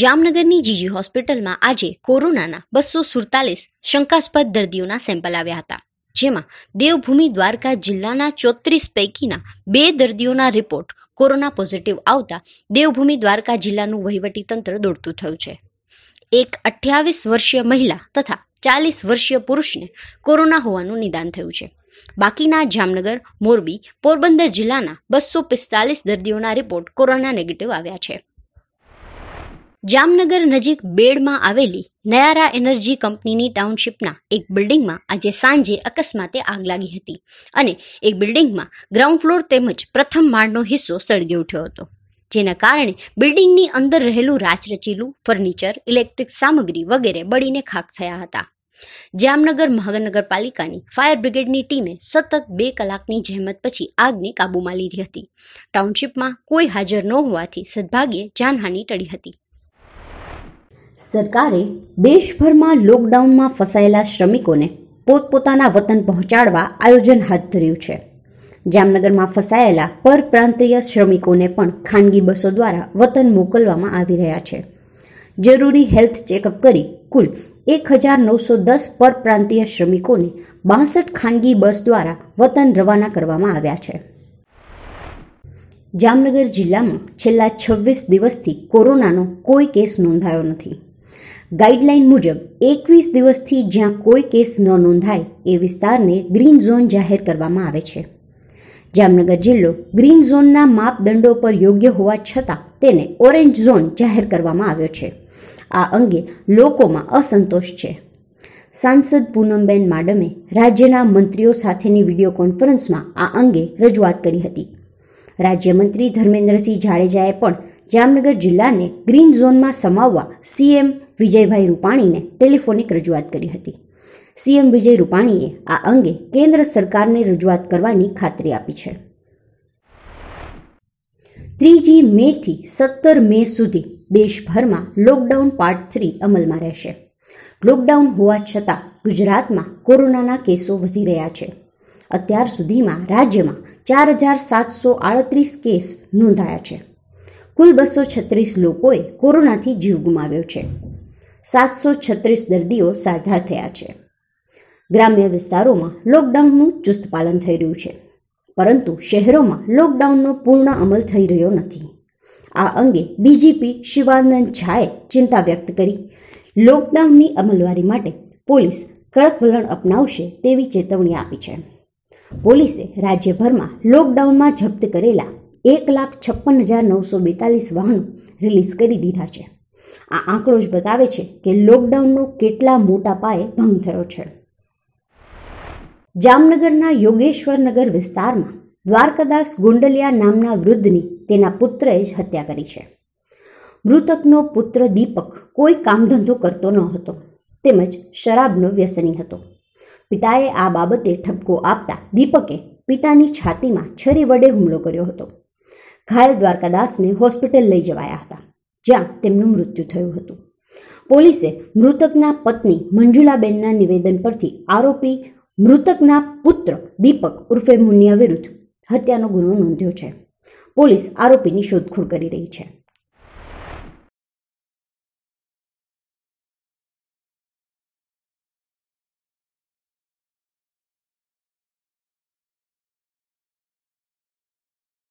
જામનગરની જીજી હોસ્પિટલમાં આજે કોરોનાના બસો સુડતાલીસ શંકાસ્પદ દર્દીઓના સેમ્પલ આવ્યા હતા જેમાં દેવભૂમિ દ્વારકા જિલ્લાના ચોત્રીસ પૈકીના બે દર્દીઓના રિપોર્ટ કોરોના પોઝિટિવ આવતા દેવભૂમિ દ્વારકા જિલ્લાનું વહીવટીતંત્ર દોડતું થયું છે એક અઠ્યાવીસ વર્ષીય મહિલા તથા ચાલીસ વર્ષીય પુરુષને કોરોના હોવાનું નિદાન થયું છે બાકીના જામનગર મોરબી પોરબંદર જિલ્લાના બસો પિસ્તાલીસ દર્દીઓના રિપોર્ટ કોરોના નેગેટિવ આવ્યા છે જામનગર નજીક બેડમાં આવેલી નયારા એનર્જી કંપનીની ટાઉનશીપના એક બિલ્ડિંગમાં આજે સાંજે અકસ્માતે આગ લાગી હતી અને એક બિલ્ડિંગમાં ગ્રાઉન્ડ ફ્લોર તેમજ પ્રથમ માળનો હિસ્સો સળગી ઉઠ્યો હતો જેના કારણે બિલ્ડિંગની અંદર રહેલું રાચરચીલું ફર્નિચર ઇલેક્ટ્રિક સામગ્રી વગેરે બળીને ખાક થયા હતા જામનગર મહાનગરપાલિકાની ફાયર બ્રિગેડની ટીમે સતત બે કલાકની જહેમત પછી આગને કાબૂમાં લીધી હતી ટાઉનશીપમાં કોઈ હાજર ન હોવાથી સદભાગ્યે જાનહાનિ ટળી હતી સરકારે દેશભરમાં લોકડાઉનમાં ફસાયેલા શ્રમિકોને પોતપોતાના વતન પહોંચાડવા આયોજન હાથ ધર્યું છે જામનગરમાં ફસાયેલા પરપ્રાંતિય શ્રમિકોને પણ ખાનગી બસો દ્વારા વતન મોકલવામાં આવી રહ્યા છે જરૂરી હેલ્થ ચેકઅપ કરી કુલ એક હજાર નવસો દસ પરપ્રાંતિય શ્રમિકોને બાસઠ ખાનગી બસ દ્વારા વતન રવાના કરવામાં આવ્યા છે જામનગર જિલ્લામાં છેલ્લા છવ્વીસ દિવસથી કોરોનાનો કોઈ કેસ નોંધાયો નથી ગાઈડલાઇન મુજબ એકવીસ દિવસથી જ્યાં કોઈ કેસ ન નોંધાય એ વિસ્તારને ગ્રીન ઝોન જાહેર કરવામાં આવે છે જામનગર જિલ્લો ગ્રીન ઝોનના માપદંડો પર યોગ્ય હોવા છતાં તેને ઓરેન્જ ઝોન જાહેર કરવામાં આવ્યો છે આ અંગે લોકોમાં અસંતોષ છે સાંસદ પૂનમબેન માડમે રાજ્યના મંત્રીઓ સાથેની વિડીયો કોન્ફરન્સમાં આ અંગે રજૂઆત કરી હતી રાજ્યમંત્રી ધર્મેન્દ્રસિંહ જાડેજાએ પણ જામનગર જિલ્લાને ગ્રીન ઝોનમાં સમાવવા સીએમ વિજયભાઈ રૂપાણીને ટેલિફોનિક રજૂઆત કરી હતી સીએમ વિજય રૂપાણીએ આ અંગે કેન્દ્ર સરકારને રજૂઆત કરવાની ખાતરી આપી છે ત્રીજી મેથી સત્તર મે સુધી દેશભરમાં લોકડાઉન પાર્ટ થ્રી અમલમાં રહેશે લોકડાઉન હોવા છતાં ગુજરાતમાં કોરોનાના કેસો વધી રહ્યા છે અત્યાર સુધીમાં રાજ્યમાં ચાર હજાર સાતસો આડત્રીસ કેસ નોંધાયા છે કુલ બસો છત્રીસ લોકોએ કોરોનાથી જીવ ગુમાવ્યો છે સાતસો છત્રીસ દર્દીઓ સાજા થયા છે ગ્રામ્ય વિસ્તારોમાં લોકડાઉનનું ચુસ્ત પાલન થઈ રહ્યું છે પરંતુ શહેરોમાં લોકડાઉનનો પૂર્ણ અમલ થઈ રહ્યો નથી આ અંગે ડીજીપી શિવાનંદ ઝાએ ચિંતા વ્યક્ત કરી લોકડાઉનની અમલવારી માટે પોલીસ કડક વલણ અપનાવશે તેવી ચેતવણી આપી છે પોલીસે રાજ્યભરમાં લોકડાઉનમાં જપ્ત કરેલા એક લાખ છપ્પન હજાર નવસો બેતાલીસ વાહનો રિલીઝ કરી દીધા છે આ આંકડો જ બતાવે છે કે લોકડાઉનનો કેટલા મોટા પાયે ભંગ થયો છે જામનગરના યોગેશ્વરનગર વિસ્તારમાં દ્વારકાદાસ ગોંડલિયા નામના વૃદ્ધની તેના પુત્રએ જ હત્યા કરી છે મૃતકનો પુત્ર દીપક કોઈ કામધંધો કરતો ન હતો તેમજ શરાબનો વ્યસની હતો પિતાએ આ બાબતે ઠપકો આપતા દીપકે પિતાની છાતીમાં છરી વડે હુમલો કર્યો હતો ઘાયલ દ્વારકાદાસને હોસ્પિટલ લઈ જવાયા હતા જ્યાં તેમનું મૃત્યુ થયું હતું પોલીસે મૃતકના પત્ની મંજુલાબેનના નિવેદન પરથી આરોપી મૃતકના પુત્ર દીપક ઉર્ફે મુનિયા વિરુદ્ધ હત્યાનો ગુનો નોંધ્યો છે પોલીસ આરોપીની શોધખોળ કરી રહી છે